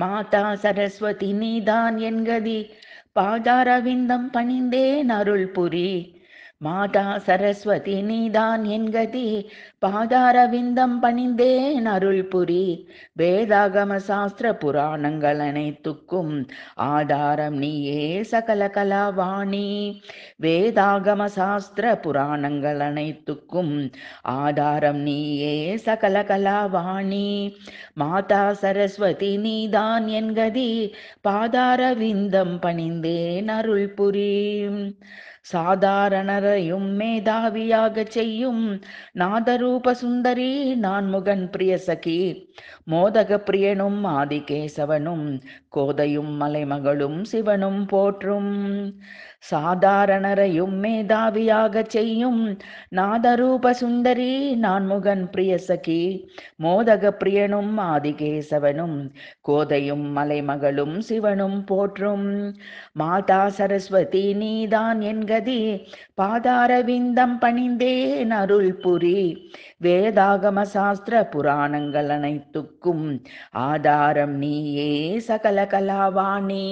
மாதா சரஸ்வதி நீதான் என்கதி பாதாரவிந்தம் பணிந்தேன் அருள் புரி மாதா சரஸ்வதி நீதான் என்கதி பாதாரவிந்தம் பணிந்தேன் அருள் புரி வேதாகம சாஸ்திர புராணங்கள் அனைத்துக்கும் ஆதாரம் நீயே சகல கலாவாணி வேதாகம சாஸ்திர புராணங்கள் அனைத்துக்கும் ஆதாரம் நீயே சகல கலாவாணி மாதா சரஸ்வதி நீதான் என்கதி பாதாரவிந்தம் பணிந்தேன் அருள் புரி சாதாரணரையும் மேதாவியாக செய்யும் நாதரூப சுந்தரி நான் முகன் பிரிய சகி மோதக பிரியனும் ஆதிகேசவனும் கோதையும் மலைமகளும் சிவனும் போற்றும் சாதாரணரையும் மேதாவியாக செய்யும் நாதரூப சுந்தரி நான் முகன் சகி மோதக பிரியனும் ஆதிகேசவனும் கோதையும் மலைமகளும் சிவனும் போற்றும் மாதா சரஸ்வதி நீதான் என்கதி பாதாரவிந்தம் பணிந்தேன் அருள் புரி வேதாகம சாஸ்திர புராணங்கள் அனைத்துக்கும் ஆதாரம் நீயே சகல கலாவாணி